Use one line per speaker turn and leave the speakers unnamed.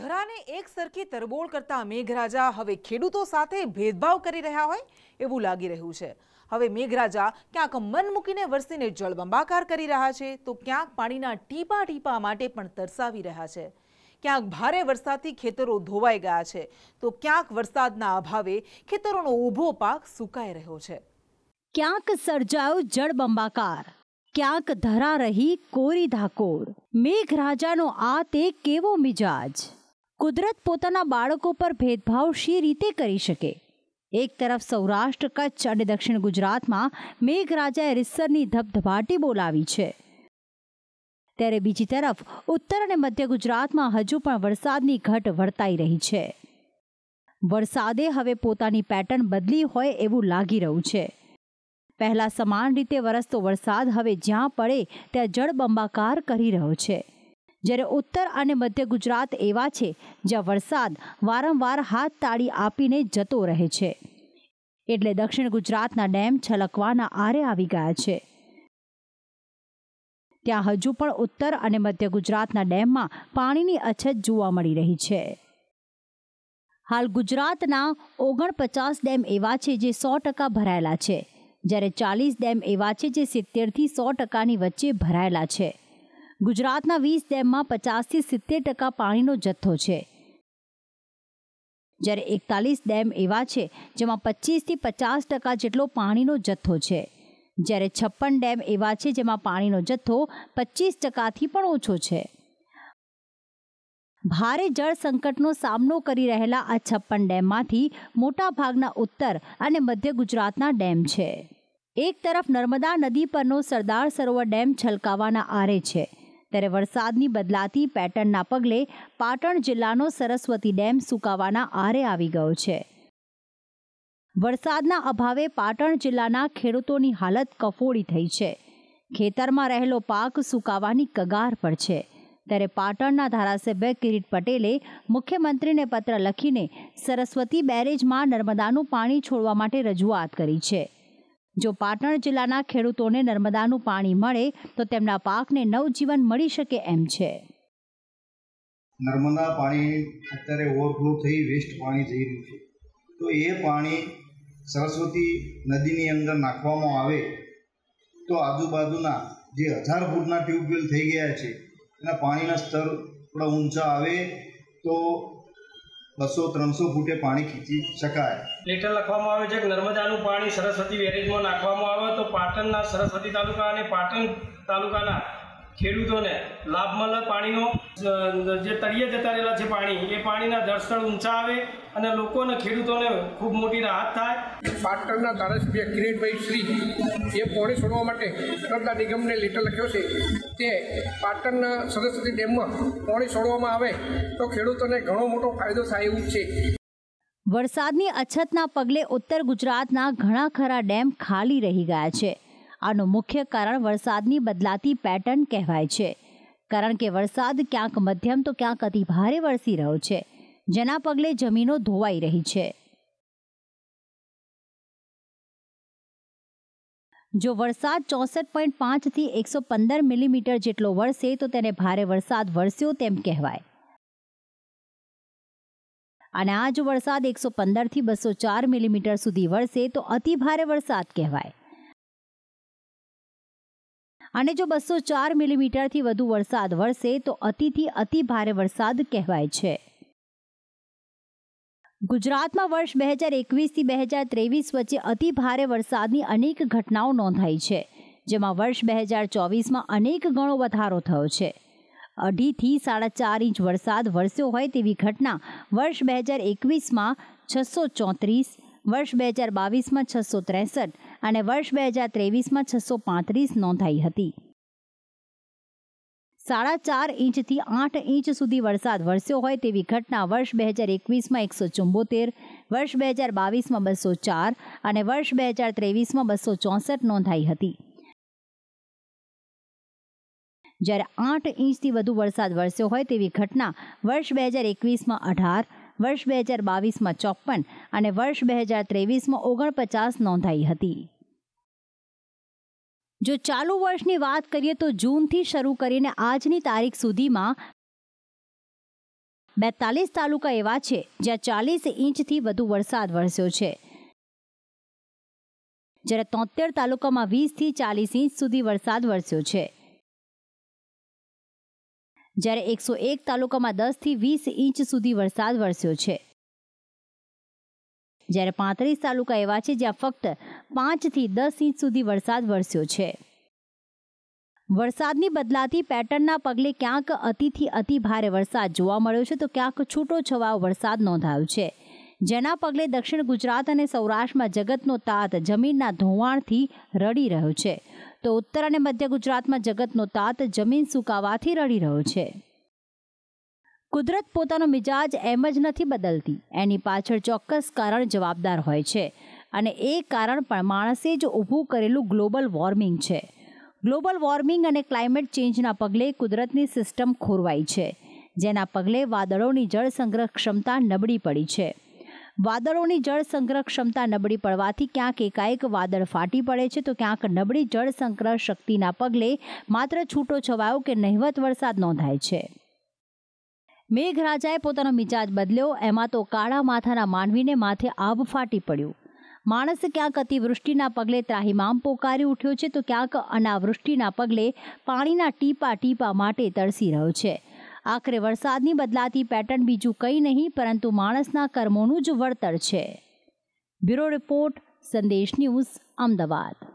ધરાને એક સરખી તરબોળ કરતા મેઘરાજા હવે ખેડૂતો સાથે ભેદભાવ કરી રહ્યા હોય એવું લાગી રહ્યું છે હવે મેઘરાજા ક્યાંક મન મૂકીને વરસીને જળબંબાકાર કરી રહ્યા છે તો ક્યાંક પાણીના ટીપા ટીપા માટે પણ તરસાવી રહ્યા છે ક્યાંક ભારે વરસાદથી ખેતરો ધોવાઈ ગયા છે તો ક્યાંક વરસાદના અભાવે ખેતરોનો ઊભો પાક સુકાઈ રહ્યો છે ક્યાંક સર્જાયો જળબંબાકાર ક્યાંક ધરા રહી કોરી ધાકોર મેઘરાજાનો આ તે કેવો મિજાજ કુદરત પોતાના બાળકો પર ભેદભાવ શી રીતે કરી શકે એક તરફ સૌરાષ્ટ્ર કચ્છ અને દક્ષિણ ગુજરાતમાં મેઘરાજાએ રીસરની ધબધબાટી બોલાવી છે ત્યારે બીજી તરફ ઉત્તર અને મધ્ય ગુજરાતમાં હજુ પણ વરસાદની ઘટ વર્તાઈ રહી છે વરસાદે હવે પોતાની પેટર્ન બદલી હોય એવું લાગી રહ્યું છે પહેલાં સમાન રીતે વરસતો વરસાદ હવે જ્યાં પડે ત્યાં જળબંબાકાર કરી રહ્યો છે જ્યારે ઉત્તર અને મધ્ય ગુજરાત એવા છે જ્યાં વરસાદ વારંવાર હાથ તાળી આપીને જતો રહે છે એટલે દક્ષિણ ગુજરાતના ડેમ છલકવાના આરે આવી ગયા છે ત્યાં હજુ પણ ઉત્તર અને મધ્ય ગુજરાતના ડેમમાં પાણીની અછત જોવા મળી રહી છે હાલ ગુજરાતના ઓગણપચાસ ડેમ એવા છે જે સો ટકા ભરાયેલા છે જ્યારે ચાલીસ ડેમ એવા છે જે સિત્તેરથી સો ટકાની વચ્ચે ભરાયેલા છે ગુજરાતના વીસ ડેમમાં પચાસથી સિત્તેર ટકા પાણીનો જથ્થો છે જ્યારે એકતાલીસ ડેમ એવા છે જેમાં પચીસથી પચાસ ટકા જેટલો પાણીનો જથ્થો છે જ્યારે છપ્પન ડેમ એવા છે જેમાં પાણીનો જથ્થો પચીસ ટકાથી પણ ઓછો છે ભારે જળ સંકટનો સામનો કરી રહેલા આ છપ્પન ડેમમાંથી મોટાભાગના ઉત્તર અને મધ્ય ગુજરાતના ડેમ છે એક તરફ નર્મદા નદી પરનો સરદાર સરોવર ડેમ છલકાવાના આરે છે ત્યારે વરસાદની બદલાતી પેટર્નના પગલે પાટણ જિલ્લાનો સરસ્વતી ડેમ સુકાવાના આરે આવી ગયો છે વરસાદના અભાવે પાટણ જિલ્લાના ખેડૂતોની હાલત કફોડી થઈ છે ખેતરમાં રહેલો પાક સુકાવાની કગાર પર છે ત્યારે પાટણના ધારાસભ્ય કિરીટ પટેલે મુખ્યમંત્રીને પત્ર લખીને સરસ્વતી બેરેજમાં નર્મદાનું પાણી છોડવા માટે રજૂઆત કરી છે જો પાટણ જિલ્લાના ખેડૂતોને નર્મદાનું પાણી મળે તો તેમના પાકને નવજીવન મળી શકે એમ છે નર્મદા પાણી અત્યારે ઓવરફ્લો થઈ વેસ્ટ પાણી થઈ રહ્યું છે તો એ પાણી સરસ્વતી નદીની અંદર નાખવામાં આવે તો આજુબાજુના જે હજાર ફૂટના ટ્યુબવેલ થઈ ગયા છે એના પાણીના સ્તર થોડા ઊંચા આવે તો બસો ત્રણસો ફૂટે પાણી ખીચી શકાય લેટર લખવામાં આવે છે કે નર્મદાનું પાણી સરસ્વતી વેરેજમાં નાખવામાં આવે તો પાટણના સરસ્વતી તાલુકા અને પાટણ તાલુકાના ખેડૂતોને લાભ મળે પાણીનો જે તળિયે જતા રહેલા છે પાણી એ પાણીના દર્શન ઊંચા આવે અને લોકોને ખેડૂતોને ખૂબ મોટી રાહત થાય પાટણના ધારાસભ્ય કિરીટભાઈ શ્રી એ પોણે છોડવા માટે નર્મદા નિગમને લેટર લખ્યો છે તે પાટણના સરસ્વતી ડેમમાં પોણી છોડવામાં આવે તો ખેડૂતોને ઘણો મોટો ફાયદો થાય એવું છે વરસાદની અછતના પગલે ઉત્તર ગુજરાતના ઘણા ખરા ડેમ ખાલી રહી ગયા છે આનું મુખ્ય કારણ વરસાદની બદલાતી પેટર્ન કહેવાય છે કારણ કે વરસાદ ક્યાંક મધ્યમ તો ક્યાંક અતિ ભારે વરસી રહ્યો છે જેના પગલે જમીનો ધોવાઈ રહી છે જો વરસાદ ચોસઠ પોઈન્ટ પાંચથી એકસો પંદર મિલીમીટર જેટલો વરસે તો તેને ભારે વરસાદ વરસ્યો તેમ કહેવાય અને આ જો વરસાદ એકસો પંદરથી બસો ચાર મિલીમીટર સુધી વરસે તો અતિ ભારે વરસાદ કહેવાય અને જો બસો ચાર મિલીમીટરથી વધુ વરસાદ વરસે તો અતિથી અતિ ભારે વરસાદ કહેવાય છે ગુજરાતમાં વર્ષ બે હજાર એકવીસથી બે હજાર ત્રેવીસ વચ્ચે અતિ ભારે વરસાદની અનેક ઘટનાઓ નોંધાઈ છે જેમાં વર્ષ બે હજાર ચોવીસમાં અનેક ગણો વધારો થયો છે અઢીથી સાડા ચાર ઇંચ વરસાદ વરસ્યો હોય તેવી ઘટના વર્ષ બે હજાર એકવીસમાં છસો ચોત્રીસ વર્ષ બે હજાર બાવીસમાં છસો ત્રેસઠ અને વર્ષ બે હજાર ત્રેવીસમાં છસો પાંત્રીસ નોંધાઈ હતી સાડા ચાર ઇંચથી આઠ ઇંચ સુધી વરસાદ વરસ્યો હોય તેવી ઘટના વર્ષ બે હજાર એકવીસમાં એકસો ચુંબોતેર વર્ષ બે હજાર બાવીસમાં બસો ચાર અને વર્ષ બે હજાર ત્રેવીસમાં બસો ચોસઠ નોંધાઈ હતી જ્યારે આઠ ઇંચથી વધુ વરસાદ વરસ્યો હોય તેવી ઘટના વર્ષ બે હજાર એકવીસમાં અઢાર વર્ષ બે હજાર બાવીસમાં ચોપ્પન અને વર્ષ બે હજાર ત્રેવીસમાં ઓગણપચાસ નોંધાઈ હતી જો ચાલુ વર્ષની વાત કરીએ તો જૂનથી શરૂ કરીને આજની તારીખ સુધીમાં બેતાલીસ તાલુકા એવા છે જ્યાં ચાલીસ ઇંચથી વધુ વરસાદ વરસ્યો છે જ્યારે તોતેર તાલુકામાં વીસથી ચાલીસ ઇંચ સુધી વરસાદ વરસ્યો છે જ્યારે એકસો એક તાલુકામાં દસથી વીસ ઇંચ સુધી વરસાદ વરસ્યો છે જ્યારે પાંત્રીસ તાલુકા એવા છે જ્યાં ફક્ત પાંચથી દસ ઇંચ સુધી વરસાદ વરસ્યો છે વરસાદની બદલાતી પેટર્નના પગલે ક્યાંક અતિથી અતિ ભારે વરસાદ જોવા મળ્યો છે તો ક્યાંક છૂટો છવાયો વરસાદ નોંધાયો છે જેના પગલે દક્ષિણ ગુજરાત અને સૌરાષ્ટ્રમાં જગતનો તાત જમીનના ધોવાણથી રડી રહ્યો છે તો ઉત્તર અને મધ્ય ગુજરાતમાં જગતનો તાત જમીન સુકાવાથી રડી રહ્યો છે કુદરત પોતાનો મિજાજ એમ જ નથી બદલતી એની પાછળ ચોક્કસ કારણ જવાબદાર હોય છે અને એ કારણ પણ માણસે જ ઊભું કરેલું ગ્લોબલ વોર્મિંગ છે ગ્લોબલ વોર્મિંગ અને ક્લાઇમેટ ચેન્જના પગલે કુદરતની સિસ્ટમ ખોરવાઈ છે જેના પગલે વાદળોની જળ સંગ્રહ ક્ષમતા નબળી પડી છે વાદળોની જળ સંગ્રહ ક્ષમતા નબળી પડવાથી ક્યાંક એકાએક વાદળ ફાટી પડે છે તો ક્યાંક નબળી જળ સંગ્રહ શક્તિના પગલે માત્ર છૂટો છવાયો કે નહિવત વરસાદ નોંધાય છે મેઘરાજાએ પોતાનો મિજાજ બદલ્યો એમાં તો કાળા માથાના માનવીને માથે આબ ફાટી પડ્યું માણસ ક્યાંક અતિવૃષ્ટિના પગલે ત્રાહિમામ પોકારી ઉઠ્યો છે તો ક્યાંક અનાવૃષ્ટિના પગલે પાણીના ટીપા ટીપા માટે તરસી રહ્યો છે આખરે વરસાદની બદલાતી પેટર્ન બીજું કંઈ નહીં પરંતુ માણસના કર્મોનું જ વળતર છે bureau report Sandesh news Ahmedabad